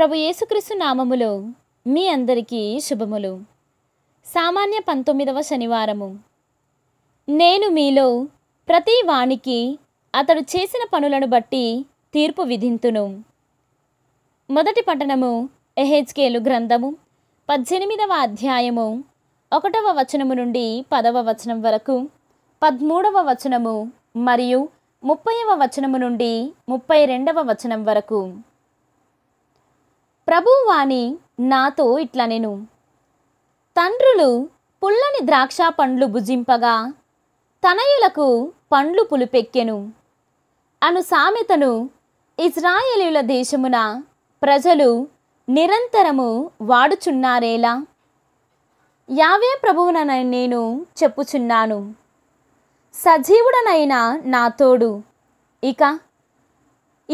ప్రభు యేసుక్రీస్తు నామములో మీ అందరికీ శుభములు సామాన్య పంతొమ్మిదవ శనివారము నేను మీలో ప్రతి వానికి అతడు చేసిన పనులను బట్టి తీర్పు విధింతును మొదటి పట్టణము ఎహెచ్కేలు గ్రంథము పద్దెనిమిదవ అధ్యాయము ఒకటవ వచనము నుండి పదవ వచనం వరకు పదమూడవ వచనము మరియు ముప్పైవ వచనము నుండి ముప్పై రెండవ వచనం వరకు ప్రభువాణి నాతో ఇట్ల నేను తండ్రులు పుల్లని ద్రాక్ష పండ్లు భుజింపగా తనయులకు పండ్లు పులుపెక్కెను అను సామెతను ఇజ్రాయేలీల దేశమున ప్రజలు నిరంతరము వాడుచున్నారేలా యావే ప్రభువున నేను చెప్పుచున్నాను సజీవుడనైన నా తోడు ఇక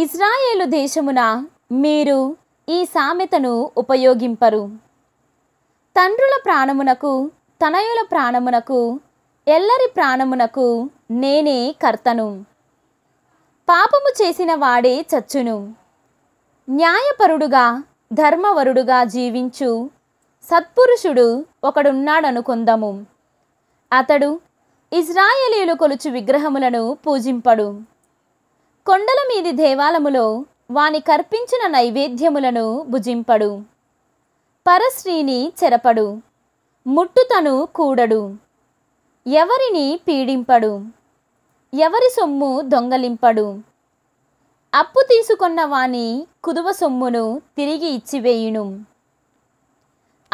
ఇజ్రాయేలు దేశమున మీరు ఈ సామెతను ఉపయోగింపరు తండ్రుల ప్రాణమునకు తనయుల ప్రాణమునకు ఎల్లరి ప్రాణమునకు నేనే కర్తను పాపము చేసిన వాడే చచ్చును న్యాయపరుడుగా ధర్మవరుడుగా జీవించు సత్పురుషుడు ఒకడున్నాడనుకుందము అతడు ఇజ్రాయేలీలు కొలుచు విగ్రహములను పూజింపడు కొండల మీది దేవాలములో వాని కర్పించిన నైవేద్యములను భుజింపడు పరశ్రీని చెరపడు ముట్టుతను కూడడు ఎవరిని పీడింపడు ఎవరి సొమ్ము దొంగలింపడు అప్పు తీసుకున్న వాని కుదువ సొమ్మును తిరిగి ఇచ్చివేయును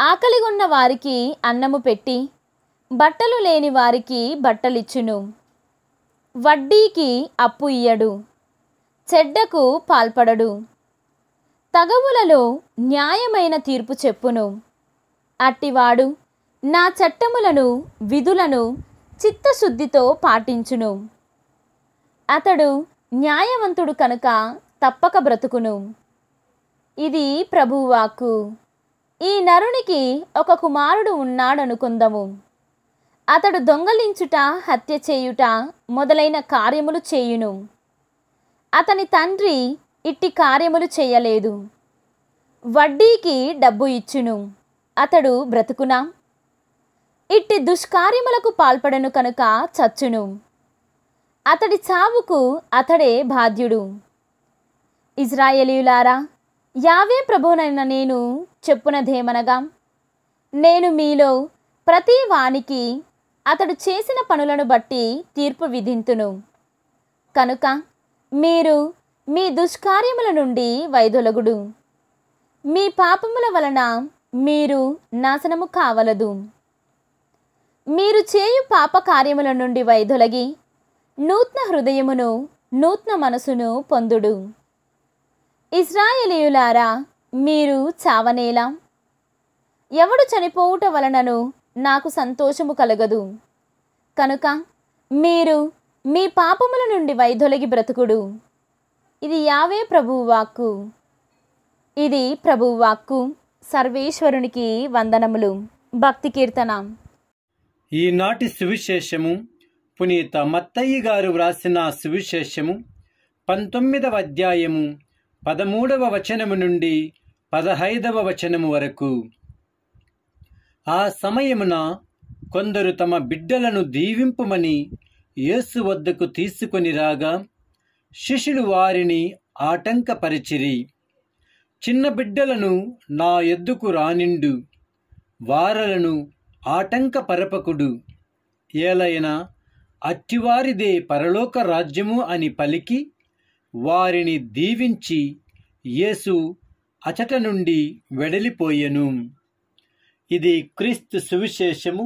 ఆకలిగొన్న వారికి అన్నము పెట్టి బట్టలు లేని వారికి బట్టలిచ్చును వడ్డీకి అప్పు ఇయ్యడు చెడ్డకు పాల్పడడు తగవులలో న్యాయమైన తీర్పు చెప్పును అట్టివాడు నా చట్టములను విధులను చిత్తశుద్ధితో పాటించును అతడు న్యాయవంతుడు కనుక తప్పక బ్రతుకును ఇది ప్రభువాక్కు ఈ నరునికి ఒక కుమారుడు ఉన్నాడనుకుందము అతడు దొంగలించుట హత్య చేయుట మొదలైన కార్యములు చేయును అతని తండ్రి ఇట్టి కార్యములు చేయలేదు వడ్డీకి డబ్బు ఇచ్చును అతడు బ్రతుకునా ఇట్టి దుష్కార్యములకు పాల్పడను కనుక చచ్చును అతడి చావుకు అతడే బాధ్యుడు ఇజ్రాయేలీయులారా యావే ప్రభునైన నేను చెప్పునదేమనగా నేను మీలో ప్రతి వానికి అతడు చేసిన పనులను బట్టి తీర్పు విధింతును కనుక మీరు మీ దుష్కార్యముల నుండి వైదొలగుడు మీ పాపముల వలన మీరు నాశనము కావలదు మీరు చేయు పాప కార్యముల నుండి వైదొలగి నూతన హృదయమును నూతన మనసును పొందుడు ఇస్రాయేలీయులారా మీరు చావనేలా ఎవడు చనిపోవుట వలనను నాకు సంతోషము కలగదు కనుక మీరు మీ పాపముల నుండి వైదొలగి బ్రతుకుడు ఇది యావే ప్రభువాక్కు ఇది ప్రభువాక్కు సర్వేశ్వరునికి వందనములు భక్తి కీర్తన ఈనాటి సువిశేషము పునీత మత్తయ్య గారు వ్రాసిన సువిశేషము పంతొమ్మిదవ అధ్యాయము పదమూడవ వచనము నుండి పదహైదవ వచనము వరకు ఆ సమయమున కొందరు తమ బిడ్డలను దీవింపుమని యేసు వద్దకు తీసుకొని రాగా శిష్యులు వారిని ఆటంకపరిచిరి చిన్న బిడ్డలను నా ఎద్దుకు రానిండు వారలను ఆటంకపరపకుడు ఏలైనా అట్టివారిదే పరలోక రాజ్యము అని పలికి వారిని దీవించి యేసు అచట నుండి వెడలిపోయెను ఇది క్రీస్తు సువిశేషము